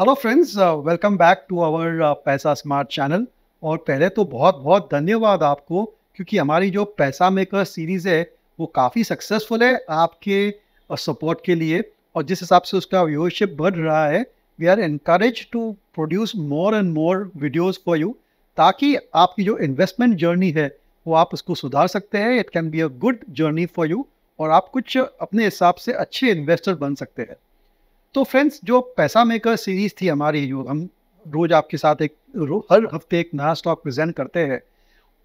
Hello friends welcome back to our Paisa smart channel और पहले तो बहुत बहुत धन्यवाद आपको क्योंकि हमारी जो पैसा मेकर सीरीज़ है वो काफ़ी सक्सेसफुल है आपके सपोर्ट uh, के लिए और जिस हिसाब से उसका व्यूअरशिप बढ़ रहा है we are encouraged to produce more and more videos for you ताकि आपकी जो इन्वेस्टमेंट जर्नी है वो आप उसको सुधार सकते हैं it can be a good journey for you और आप कुछ अपने हिसाब से अच्छे इन्वेस्टर बन सकते हैं तो फ्रेंड्स जो पैसा मेकर सीरीज थी हमारी जो हम रोज़ आपके साथ एक हर हफ्ते एक नया स्टॉक प्रेजेंट करते हैं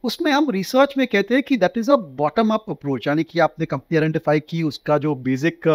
उसमें हम रिसर्च में कहते हैं कि that is a bottom up approach यानी कि आपने कंपनी आइडेंटिफाई की उसका जो बेसिक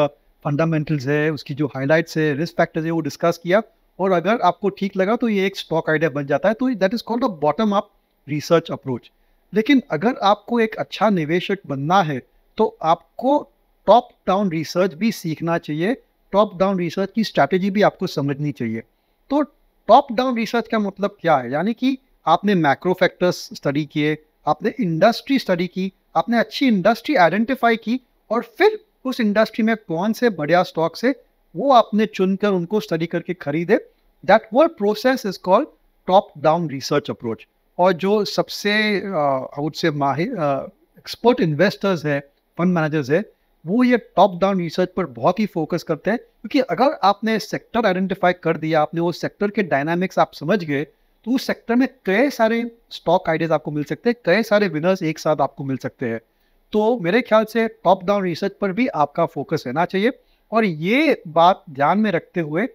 फंडामेंटल्स uh, है उसकी जो हाईलाइट्स है रिस्क फैक्टर्स है वो डिस्कस किया और अगर आपको ठीक लगा तो ये एक स्टॉक आइडिया बन जाता है तो that is called a bottom up research approach लेकिन अगर आपको एक अच्छा निवेशक बनना है तो आपको टॉप डाउन रिसर्च भी सीखना चाहिए टॉप डाउन रिसर्च की स्ट्रैटेजी भी आपको समझनी चाहिए तो टॉप डाउन रिसर्च का मतलब क्या है यानी कि आपने मैक्रो फैक्टर्स स्टडी किए आपने इंडस्ट्री स्टडी की आपने अच्छी इंडस्ट्री आइडेंटिफाई की और फिर उस इंडस्ट्री में कौन से बढ़िया स्टॉक से वो आपने चुनकर उनको स्टडी करके खरीदे दैट वो process is called top down research approach और जो सबसे आउट uh, से माहिर एक्सपर्ट इन्वेस्टर्स है फंड मैनेजर्स है वो ये टॉप डाउन रिसर्च पर बहुत ही फोकस करते हैं क्योंकि अगर आपने सेक्टर आइडेंटिफाई कर दिया आपने वो सेक्टर के डायनामिक्स आप समझ गए तो उस सेक्टर में कई सारे स्टॉक आइडियाज आपको मिल सकते हैं कई सारे विनर्स एक साथ आपको मिल सकते हैं तो मेरे ख्याल से टॉप डाउन रिसर्च पर भी आपका फोकस रहना चाहिए और ये बात ध्यान में रखते हुए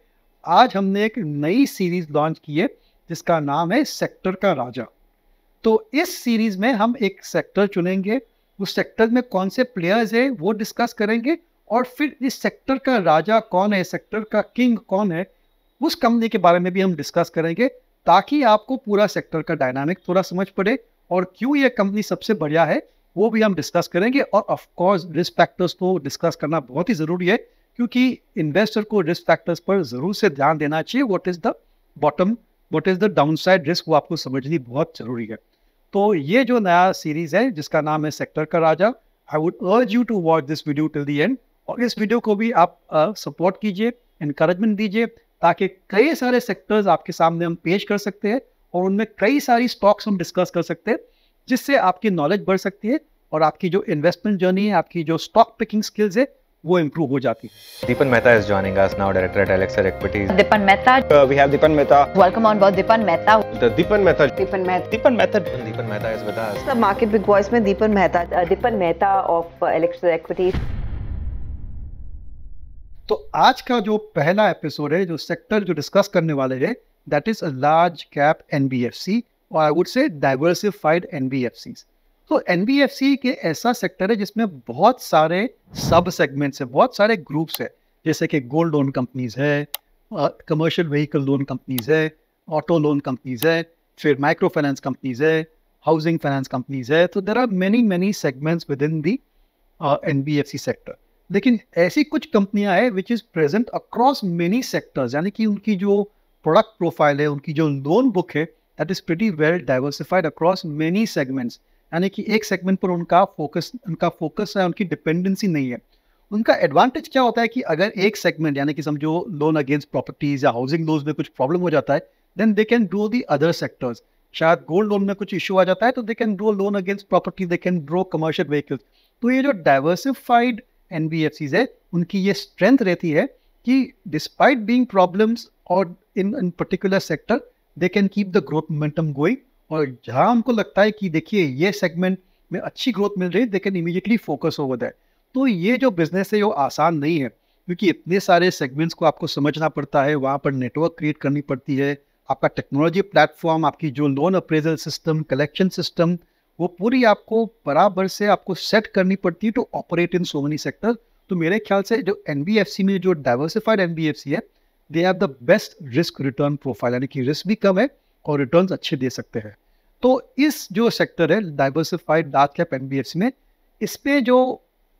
आज हमने एक नई सीरीज लॉन्च की है जिसका नाम है सेक्टर का राजा तो इस सीरीज में हम एक सेक्टर चुनेंगे उस सेक्टर में कौन से प्लेयर्स हैं वो डिस्कस करेंगे और फिर इस सेक्टर का राजा कौन है सेक्टर का किंग कौन है उस कंपनी के बारे में भी हम डिस्कस करेंगे ताकि आपको पूरा सेक्टर का डायनामिक थोड़ा समझ पड़े और क्यों ये कंपनी सबसे बढ़िया है वो भी हम डिस्कस करेंगे और ऑफ कोर्स रिस्क फैक्टर्स को डिस्कस करना बहुत ही ज़रूरी है क्योंकि इन्वेस्टर को रिस्क फैक्टर्स पर ज़रूर से ध्यान देना चाहिए what is the bottom what is the downside risk वो आपको समझनी बहुत ज़रूरी है तो ये जो नया सीरीज है जिसका नाम है सेक्टर का राजा I would urge you to watch this video till the end और इस वीडियो को भी आप सपोर्ट कीजिए इनकरेजमेंट दीजिए ताकि कई सारे सेक्टर्स आपके सामने हम पेश कर सकते हैं और उनमें कई सारी स्टॉक्स हम डिस्कस कर सकते हैं जिससे आपकी नॉलेज बढ़ सकती है और आपकी जो इन्वेस्टमेंट जर्नी है आपकी जो स्टॉक पिकिंग स्किल्स है वो इंप्रूव हो जाती है Deepan Mehta is joining us now director at Elixir Equities Deepan Mehta we uh, have Deepan Mehta welcome on board Deepan Mehta the Deepan Mehta Deepan Mehta Deepan Mehta Deepan Mehta is with us the market big voice में Deepan Mehta uh, Deepan Mehta of Elixir Equities तो आज का जो पहला एपिसोड है जो सेक्टर जो डिस्कस करने वाले हैं that is a large cap NBFC और आई वुड से डाइवर्सिफाइड एनबीएफसीज़ तो एन के ऐसा सेक्टर है जिसमें बहुत सारे सब सेगमेंट्स हैं बहुत सारे ग्रुप्स हैं जैसे कि गोल्ड लोन कंपनीज है कमर्शियल व्हीकल लोन कंपनीज है ऑटो लोन कंपनीज है फिर माइक्रो फाइनेंस कंपनीज है हाउसिंग फाइनेंस कंपनीज है तो there are many many segments within the N B F C sector लेकिन ऐसी कुछ कंपनियां हैं which is present across many sectors यानी कि उनकी जो प्रोडक्ट प्रोफाइल है उनकी जो लोन बुक है that is pretty well diversified across many segments यानी कि एक सेगमेंट पर उनका फोकस उनका फोकस है उनकी डिपेंडेंसी नहीं है उनका एडवांटेज क्या होता है कि अगर एक सेगमेंट यानी कि समझो लोन अगेंस्ट प्रॉपर्टीज या हाउसिंग लोन में कुछ प्रॉब्लम हो जाता है then they can do the other sectors शायद गोल्ड लोन में कुछ इशू आ जाता है तो they can draw loan against property they can draw commercial vehicles तो ये जो डाइवर्सिफाइड एन है उनकी ये स्ट्रेंथ रहती है कि डिस्पाइट बींग प्रॉब्लम्स और in in particular sector they can keep the growth momentum going और जहाँ हमको लगता है कि देखिए ये सेगमेंट में अच्छी ग्रोथ मिल रही है they immediately focus over that तो ये जो बिजनेस है वो आसान नहीं है क्योंकि इतने सारे सेगमेंट्स को आपको समझना पड़ता है वहाँ पर नेटवर्क क्रिएट करनी पड़ती है आपका टेक्नोलॉजी प्लेटफॉर्म आपकी जो loan appraisal system collection system वो पूरी आपको बराबर से आपको सेट करनी पड़ती है to operate in so many sector तो मेरे ख्याल से जो एन में जो डाइवर्सिफाइड एन है they have the best risk return profile यानी कि रिस्क भी कम है और रिटर्न अच्छे दे सकते हैं तो इस जो सेक्टर है डाइवर्सिफाइड लार्ज कैप एम में इस पे जो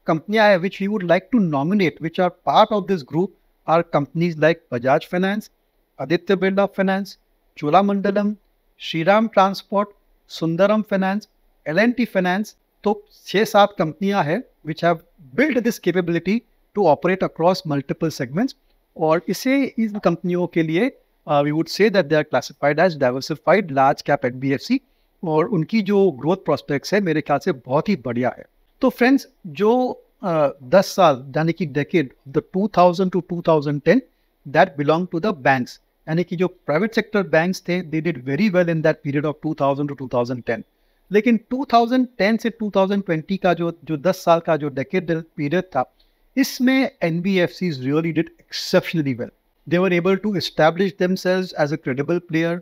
कंपनियाँ तो हैं which we would like to nominate which are part of this group are companies like Bajaj finance Aditya Birla finance Cholamandalam Shriram transport Sundaram finance L N T finance तो छः सात कंपनियाँ हैं which have build this capability to operate across multiple segments और इसे इन कंपनियों के लिए we would say that they are classified as diversified large cap N B F C और उनकी जो ग्रोथ प्रोस्पेक्ट्स है मेरे ख्याल से बहुत ही बढ़िया है तो फ्रेंड्स जो दस साल यानी कि decade the 2000 to 2010 that belong to the banks यानी कि जो प्राइवेट सेक्टर बैंक्स थे they did very well in that period of 2000 to 2010 लेकिन 2010 से 2020 का जो जो 10 साल का जो डेकेड पीरियड था इसमें N B F Cs really did exceptionally well they were able to establish themselves as a credible player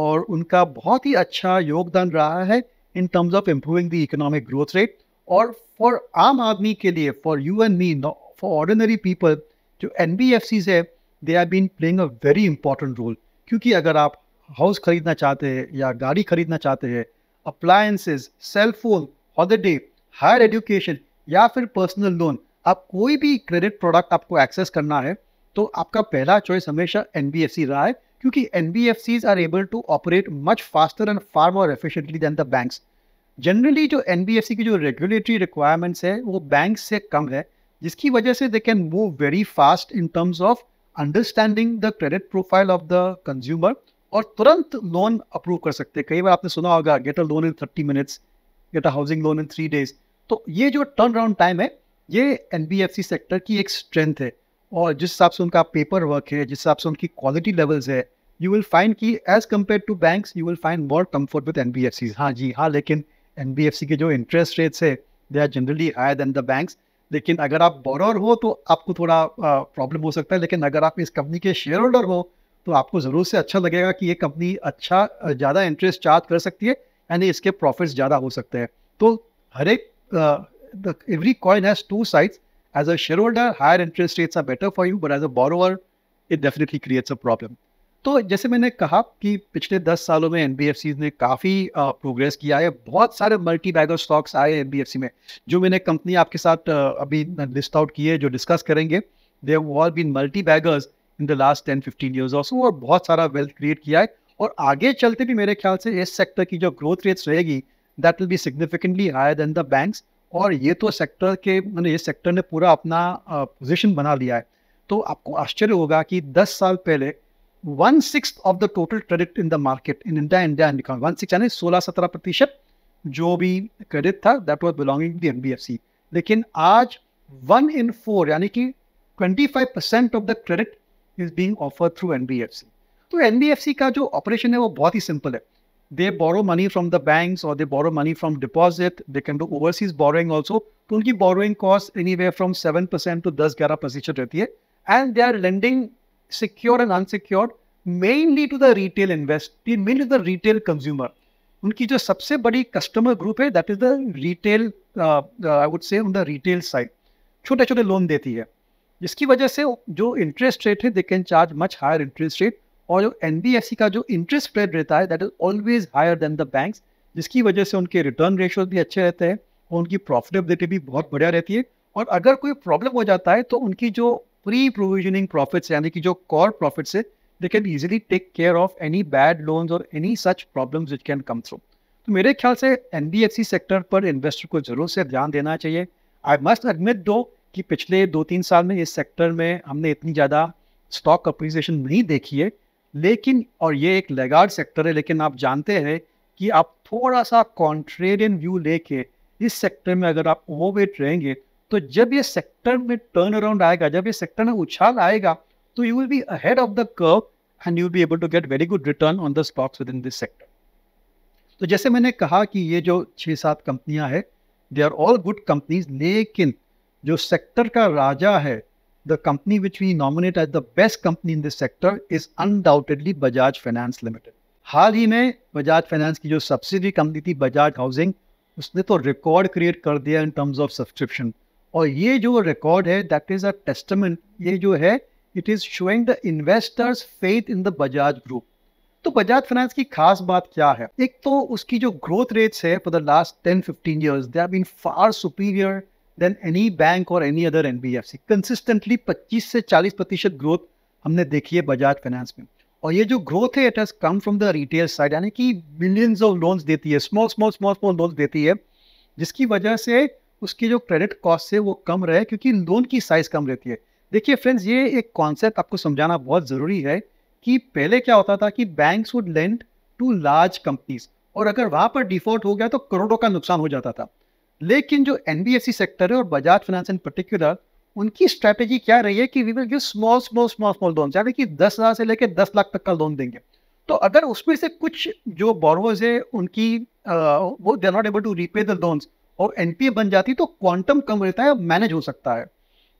और उनका बहुत ही अच्छा योगदान रहा है in terms of improving the economic growth rate और फॉर आम आदमी के लिए for you and me for ordinary people जो एन बी एफ सीज है they are been playing a very important role क्योंकि अगर आप हाउस खरीदना चाहते हैं या गाड़ी खरीदना चाहते हैं cell cellphone holiday higher education या फिर पर्सनल लोन आप कोई भी क्रेडिट प्रोडक्ट आपको एक्सेस करना है तो आपका पहला चॉइस हमेशा एन बी एफ सी रहा है क्योंकि Cs are able to operate much faster and far more efficiently than the banks generally जो एन की जो रेगुलेटरी रिक्वायरमेंट्स है वो बैंक से कम है जिसकी वजह से they can move very fast in terms of understanding the credit profile of the consumer और तुरंत लोन अप्रूव कर सकते हैं कई बार आपने सुना होगा get a loan in thirty minutes get a housing loan in three days तो ये जो टर्न अराउंड टाइम है ये एन सेक्टर की एक स्ट्रेंथ है और जिस हिसाब से उनका पेपर वर्क है जिस हिसाब से उनकी क्वालिटी लेवल्स है यू विल फाइंड की as compare to bank you will find more comfort with N B F C हाँ जी हाँ लेकिन एन बी एफ सी के जो इंटरेस्ट रेट्स है they are generally higher than the bank लेकिन अगर आप बोरोर हो तो आपको थोड़ा प्रॉब्लम हो सकता है लेकिन अगर आप इस कंपनी के शेयर होल्डर हो तो आपको ज़रूर से अच्छा लगेगा कि ये कंपनी अच्छा ज़्यादा इंटरेस्ट चार्ज कर सकती है यानी इसके प्रॉफिट्स ज़्यादा हो सकते हैं तो हर एक every coin has two sides As a shareholder, higher interest rates are better for you, but as a borrower, it definitely creates a problem. तो जैसे मैंने कहा कि पिछले 10 सालों में एन ने काफ़ी प्रोग्रेस किया है बहुत सारे मल्टी बैगर स्टॉक्स आए एन में जो मैंने कंपनी आपके साथ अभी लिस्ट आउट किए जो डिस्कस करेंगे they all been multi baggers in the last ten fifteen years also और बहुत सारा वेल्थ क्रिएट किया है और आगे चलते भी मेरे ख्याल से इस सेक्टर की जो ग्रोथ रेट्स रहेगी that will be significantly higher than the banks और ये तो सेक्टर के मैंने ये सेक्टर ने पूरा अपना पोजिशन बना लिया है तो आपको आश्चर्य होगा कि 10 साल पहले one six of the total credit in the market in India India and one six यानी सोलह सत्रह प्रतिशत जो भी क्रेडिट था that was belonging to the N B F C लेकिन आज वन इन फोर यानी कि twenty five percent of the credit is being offer through N B F C तो एन बी एफ सी का जो ऑपरेशन है वो बहुत ही सिंपल है they borrow money from the banks or they borrow money from deposit. They can do overseas borrowing also. तो उनकी borrowing cost anywhere from 7% to 10-11 प्रतिशत रहती है and they are lending secure and unsecured mainly to the retail invest, mainly the retail consumer. उनकी जो सबसे बड़ी customer group है the retail, uh, uh, I would say on the retail side. छोटे छोटे loan देती है जिसकी वजह से जो interest rate है they can charge much higher interest rate और जो एन का जो इंटरेस्ट स्प्रेड रहता है that is always higher than the banks जिसकी वजह से उनके रिटर्न रेशियोज भी अच्छे रहते हैं और उनकी प्रॉफिटेबिलिटी भी बहुत बढ़िया रहती है और अगर कोई प्रॉब्लम हो जाता है तो उनकी जो प्री प्रोविजनिंग प्रॉफिट्स यानी कि जो कॉर प्रॉफिट्स है they can easily take care of any bad loans और any such problems which can come through तो मेरे ख्याल से एन सेक्टर पर इन्वेस्टर को ज़रूर से ध्यान देना चाहिए आई मस्ट एडमिट दो कि पिछले दो तीन साल में इस सेक्टर में हमने इतनी ज़्यादा स्टॉक अप्रिसिएशन नहीं देखी है लेकिन और ये एक लेगार्ड सेक्टर है लेकिन आप जानते हैं कि आप थोड़ा सा कॉन्ट्रेरियन व्यू लेके इस सेक्टर में अगर आप ओवरवेट रहेंगे तो जब ये सेक्टर में टर्न अराउंड आएगा जब ये सेक्टर में उछाल आएगा तो you will be ahead of the curve and you will be able to get very good return on the stocks within this sector तो जैसे मैंने कहा कि ये जो छः सात कंपनियां हैं they are all good companies लेकिन जो सेक्टर का राजा है the company which we nominate as the best company in this sector is undoubtedly Bajaj Finance Limited. हाल ही में बजाज फाइनेंस की जो सब्सिडी कंपनी थी बजाज हाउसिंग उसने तो रिकॉर्ड क्रिएट कर दिया इन टर्म्स ऑफ सब्सक्रिप्शन और ये जो रिकॉर्ड है दैट इज अ टेस्टमेंट ये जो है it is showing the investors faith in the Bajaj group तो बजाज फाइनेंस की खास बात क्या है एक तो उसकी जो ग्रोथ रेट्स है for the last ten fifteen years they are been far superior than any bank और एनी अदर एन कंसिस्टेंटली 25 से 40 प्रतिशत ग्रोथ हमने देखी है बजाज फाइनेंस में और ये जो ग्रोथ है it has come from the retail side यानी कि मिलियंस ऑफ लोन्स देती है small small small small loans देती है जिसकी वजह से उसकी जो क्रेडिट कॉस्ट है वो कम रहे क्योंकि लोन की साइज़ कम रहती है देखिए फ्रेंड्स ये एक कॉन्सेप्ट आपको समझाना बहुत ज़रूरी है कि पहले क्या होता था कि banks would lend to large companies और अगर वहाँ पर डिफॉल्ट हो गया तो करोड़ों का नुकसान हो जाता था लेकिन जो एन सेक्टर है और बजाज फाइनेंस इन पर्टिकुलर उनकी स्ट्रैटेजी क्या रही है कि we will give small small small small loan यानी कि दस हज़ार से लेकर दस लाख तक का लोन देंगे तो अगर उसमें से कुछ जो बोरवर्स है उनकी वो they are not able to repay the loans और एन बन जाती तो क्वांटम कम रहता है मैनेज हो सकता है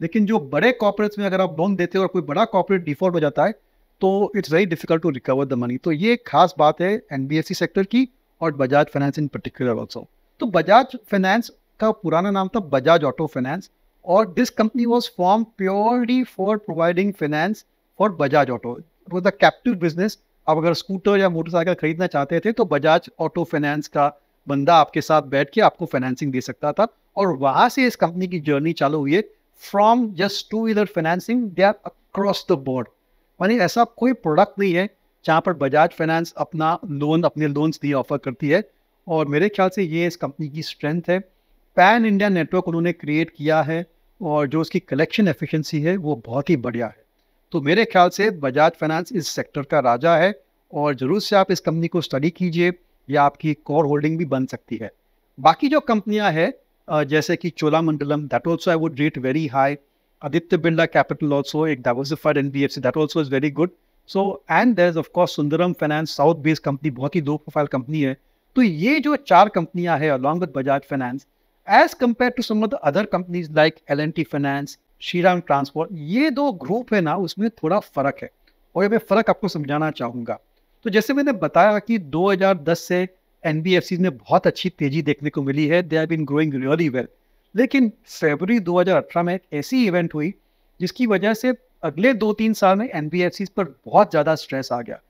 लेकिन जो बड़े कॉपरेट्स में अगर आप लोन देते हो और कोई बड़ा कॉर्पोरेट डिफॉल्ट हो जाता है तो it's very difficult to recover the money तो ये खास बात है एन सेक्टर की और Bajaj finance in particular also तो बजाज फाइनेंस का पुराना नाम था बजाज ऑटो फाइनेंस और this company was form purely for providing finance for Bajaj auto was the captive business आप अगर स्कूटर या मोटरसाइकिल खरीदना चाहते थे तो बजाज ऑटो फाइनेंस का बंदा आपके साथ बैठ के आपको फाइनेंसिंग दे सकता था और वहां से इस कंपनी की जर्नी चालू हुई है from just two wheeler financing they are across the board मानी ऐसा कोई प्रोडक्ट नहीं है जहाँ पर बजाज फाइनेंस अपना लोन अपने लोन्स दिए ऑफर करती है और मेरे ख्याल से ये इस कंपनी की स्ट्रेंथ है पैन इंडिया नेटवर्क उन्होंने क्रिएट किया है और जो उसकी कलेक्शन एफिशिएंसी है वो बहुत ही बढ़िया है तो मेरे ख्याल से बजाज फाइनेंस इस सेक्टर का राजा है और ज़रूर से आप इस कंपनी को स्टडी कीजिए या आपकी कोर होल्डिंग भी बन सकती है बाकी जो कंपनियां हैं जैसे कि Cholamandalam that also I would rate very high Aditya Birla capital also एक also, N B F C that also is very good so and of of course Sundaram finance south based company बहुत ही दो प्रोफाइल कंपनी है, तो ये जो चार कंपनियां हैं along with Bajaj finance as compare to some other companies like L N T finance Shriram transport ये दो ग्रुप है ना उसमें थोड़ा फर्क है और मैं फ़र्क आपको समझाना चाहूंगा तो जैसे मैंने बताया कि 2010 से एन में बहुत अच्छी तेज़ी देखने को मिली है they are been growing really well लेकिन फेबरी 2018 में एक ऐसी इवेंट हुई जिसकी वजह से अगले दो तीन साल में एन पर बहुत ज़्यादा स्ट्रेस आ गया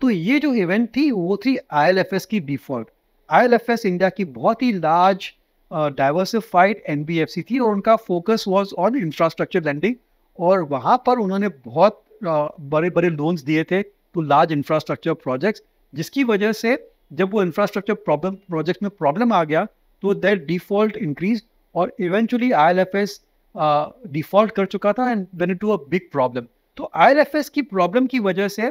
तो ये जो इवेंट थी वो थी आईएलएफएस की डिफॉल्ट आईएलएफएस इंडिया की बहुत ही लार्ज डाइवर्सिफाइड एनबीएफसी थी और उनका focus was on infrastructure lending और वहाँ पर उन्होंने बहुत बड़े बड़े लोन्स दिए थे टू लार्ज इंफ्रास्ट्रक्चर प्रोजेक्ट्स जिसकी वजह से जब वो इंफ्रास्ट्रक्चर प्रॉब्लम प्रोजेक्ट में प्रॉब्लम आ गया तो दैट डिफॉल्ट इंक्रीज और eventually I L F S default कर चुका था and then it to a big problem तो आई एल एफ एस की प्रॉब्लम की वजह से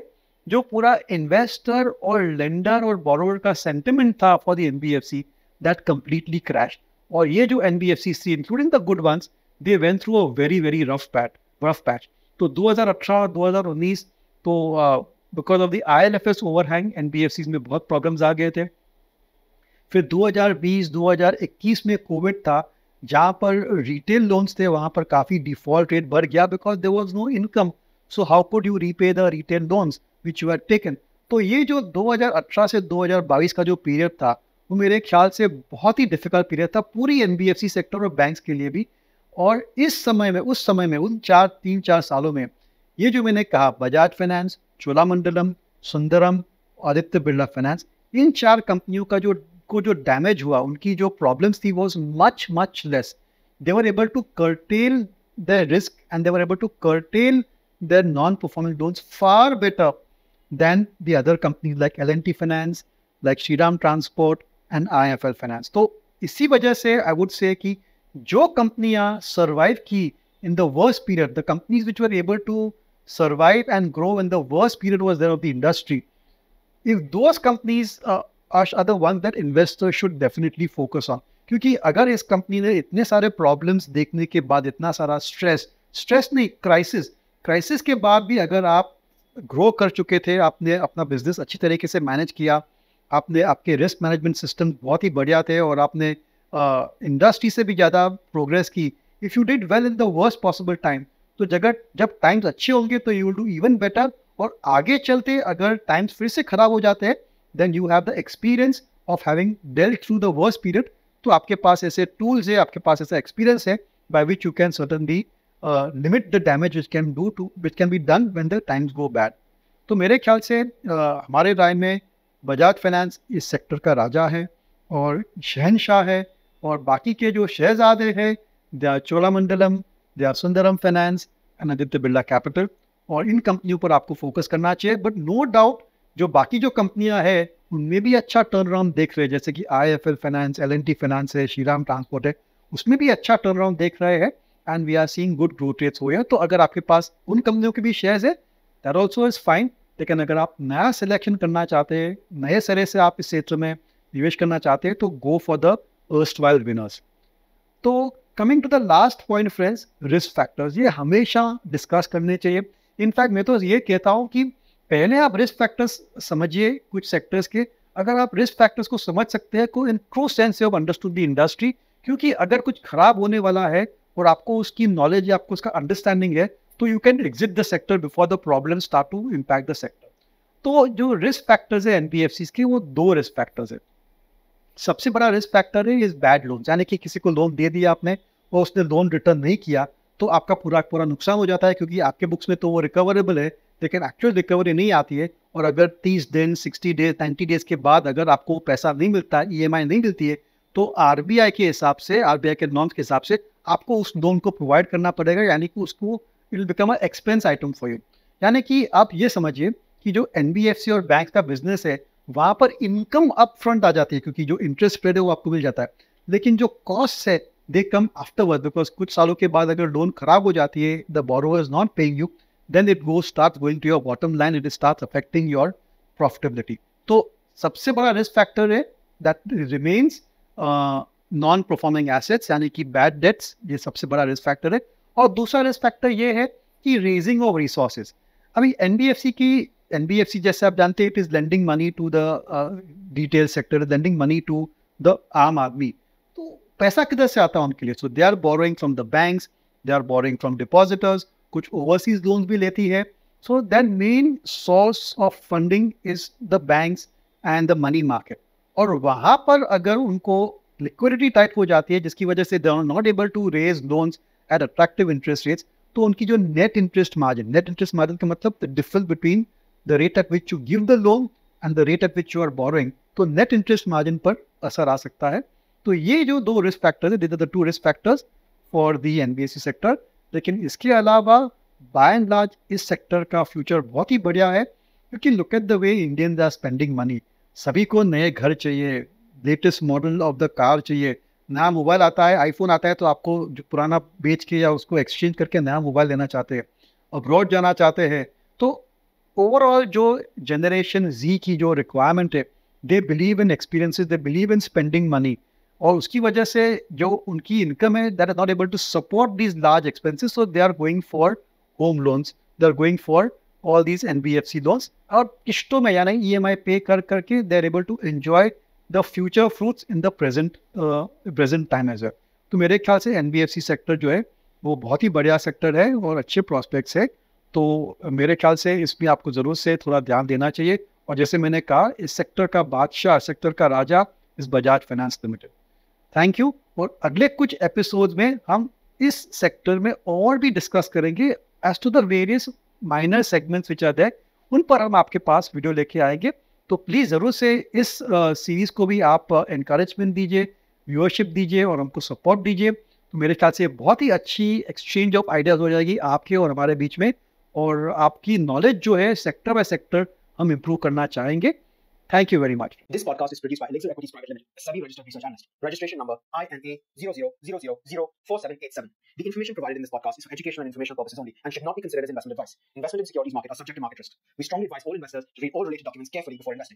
जो पूरा इन्वेस्टर और लेंडर और बोरोवर का सेंटिमेंट था for the NBFC that completely crash और ये जो एनबीएफसी थी including the good ones they went through a very very rough pat rough patch तो 2018 और 2019 तो because of the I L F S overhang N B F Cs में बहुत problems आ गए थे फिर 2020 2021 में कोविड था जहाँ पर रिटेल लोन्स थे वहाँ पर काफ़ी डिफॉल्ट रेट बढ़ गया because there was no income so how could you repay the retail loans which you are taken तो ये जो 2018 से 2022 का जो पीरियड था वो मेरे ख्याल से बहुत ही डिफिकल्ट पीरियड था पूरी एन सेक्टर और बैंक्स के लिए भी और इस समय में उस समय में उन चार तीन चार सालों में ये जो मैंने कहा बजाज फाइनेंस चोलामंडलम सुंदरम आदित्य बिरला फाइनेंस इन चार कंपनियों का जो को जो डैमेज हुआ उनकी जो प्रॉब्लम्स थी was much much less they were able to curtail the risk and they were able to curtail the non performing loans far better than the other companies like LNT Finance, like Shriram Transport and IFL Finance. तो इसी वजह से I would say कि जो कंपनियां survive की in the worst period, the companies which were able to survive and grow in the worst period was there of the industry. If those companies uh, are, are the ones that investors should definitely focus on. क्योंकि अगर इस company ने इतने सारे problems देखने के बाद इतना सारा स्ट्रेस स्ट्रेस नहीं क्राइसिस क्राइसिस के बाद भी अगर आप ग्रो कर चुके थे आपने अपना बिजनेस अच्छी तरीके से मैनेज किया आपने आपके रिस्क मैनेजमेंट सिस्टम बहुत ही बढ़िया थे और आपने इंडस्ट्री से भी ज़्यादा प्रोग्रेस की if you did well in the worst possible time तो जगह जब टाइम्स अच्छे होंगे तो you will do even better और आगे चलते अगर टाइम्स फिर से ख़राब हो जाते हैं then you have the experience of having dealt through the worst period तो आपके पास ऐसे टूल्स है आपके पास ऐसा एक्सपीरियंस है by which you can suddenly limit the damage which can do to which can be done when the times go bad तो मेरे ख्याल से uh, हमारे राय में बजाज फाइनेंस इस सेक्टर का राजा है और शहनशाह है और बाकी के जो शहजादे हैं दया चोलामंडलम दया Sundaram finance and Aditya Birla capital और इन कंपनियों पर आपको फोकस करना चाहिए बट नो डाउट जो बाकी जो कंपनियां हैं उनमें भी अच्छा टर्न अराउंड देख रहे हैं जैसे कि I F L finance L N T finance है श्रीराम ट्रांसपोर्ट है उसमें भी अच्छा टर्न अराउंड देख रहे हैं and we are seeing good growth rates हुए तो अगर आपके पास उन कंपनियों के भी शेयर्स है दैट ऑल्सो इज़ फाइन लेकिन अगर आप नया सिलेक्शन करना चाहते हैं नए सिरे से आप इस क्षेत्र में निवेश करना चाहते हैं तो go for the erstwhile winners तो coming to the last point friends risk factors ये हमेशा डिस्कस करने चाहिए इनफैक्ट मैं तो ये कहता हूँ कि पहले आप रिस्क फैक्टर्स समझिए कुछ सेक्टर्स के अगर आप रिस्क फैक्टर्स को समझ सकते हैं को in true sense of understood the industry क्योंकि अगर कुछ खराब होने वाला है और आपको उसकी नॉलेज या आपको उसका अंडरस्टैंडिंग है तो you can exit the sector before the problem start to impact the sector तो जो रिस्क फैक्टर्स है एन के वो दो रिस्क फैक्टर्स है सबसे बड़ा रिस्क फैक्टर है इज बैड लोन यानी कि किसी को लोन दे दिया आपने और उसने लोन रिटर्न नहीं किया तो आपका पूरा पूरा नुकसान हो जाता है क्योंकि आपके बुक्स में तो वो रिकवरेबल है लेकिन एक्चुअल रिकवरी नहीं आती है और अगर तीस दिन सिक्सटी डेज नाइन्टी डेज के बाद अगर आपको पैसा नहीं मिलता ई e नहीं मिलती है तो आरबीआई के हिसाब से आरबीआई के नॉर्म्स के हिसाब से आपको उस लोन को प्रोवाइड करना पड़ेगा यानी कि उसको it become a expense item for you यानी कि आप ये समझिए कि जो एन और बैंक का बिजनेस है वहाँ पर इनकम अप फ्रंट आ जाती है क्योंकि जो इंटरेस्ट रेट है वो आपको मिल जाता है लेकिन जो कॉस्ट है दे कम आफ्टरवर्ड बिकॉज कुछ सालों के बाद अगर लोन खराब हो जाती है the borrow is not paying you then it go start going to your bottom line it start affecting your profitability तो सबसे बड़ा रिस्क फैक्टर है that remains non performing assets यानी कि बैड डेट्स ये सबसे बड़ा रिस्क फैक्टर है और दूसरा रिस्क फैक्टर ये है कि रेजिंग ऑफ रिसोर्सेज अभी एन की एन जैसे आप जानते हैं it is lending money to the retail sector lending money to the आम आदमी तो पैसा किधर से आता है उनके लिए so they are borrowing from the banks they are borrowing from depositors कुछ ओवरसीज लोन भी लेती है so that main source of funding is the banks and the money market और वहां पर अगर उनको लिक्विडिटी टाइट हो जाती है जिसकी वजह से they are not able to raise loans at attractive interest rates तो उनकी जो net interest margin net interest margin का मतलब the difference between the rate at which you give the loan and the rate at which you are borrowing तो net interest margin पर असर आ सकता है तो ये जो दो रिस्क फैक्टर्स है the two risk factors for the N sector लेकिन इसके अलावा बाय एंड लार्ज इस सेक्टर का फ्यूचर बहुत ही बढ़िया है क्योंकि look at the way Indians are spending money सभी को नए घर चाहिए latest model of the car चाहिए नया मोबाइल आता है आईफोन आता है तो आपको जो पुराना बेच के या उसको एक्सचेंज करके नया मोबाइल लेना चाहते हैं अब्रॉड जाना चाहते हैं तो ओवरऑल जो जनरेशन जी की जो रिक्वायरमेंट है they believe in experiences they believe in spending money और उसकी वजह से जो उनकी इनकम है that are not able to support these large expenses so they are going for home loans they are going for all these N B F C loans और किश्तों में यानी ई एम आई पे कर करके they are able to enjoy the future fruits in the present present time as तो मेरे ख्याल से N B F C sector जो है वो बहुत ही बढ़िया सेक्टर है और अच्छे प्रॉस्पेक्ट्स है तो मेरे ख्याल से इसमें आपको ज़रूर से थोड़ा ध्यान देना चाहिए और जैसे मैंने कहा इस सेक्टर का बादशाह सेक्टर का राजा is Bajaj finance limited thank you और अगले कुछ एपिसोड में हम इस सेक्टर में और भी डिस्कस करेंगे as to the various minor segments which are there उन पर हम आपके पास वीडियो लेके आएंगे तो प्लीज़ ज़रूर से इस सीरीज़ को भी आप इनक्रेजमेंट दीजिए व्यूअरशिप दीजिए और हमको सपोर्ट दीजिए तो मेरे ख्याल से बहुत ही अच्छी एक्सचेंज ऑफ आइडियाज़ हो जाएगी आपके और हमारे बीच में और आपकी नॉलेज जो है सेक्टर बाय सेक्टर हम इम्प्रूव करना चाहेंगे Thank you very much. This podcast is produced by Elixir Equities Private Limited, a SEBI registered research analyst. Registration number INA 00004787. The information provided in this podcast is for educational and informational purposes only and should not be considered as investment advice. Investment in securities market are subject to market risk. We strongly advise all investors to read all related documents carefully before investing.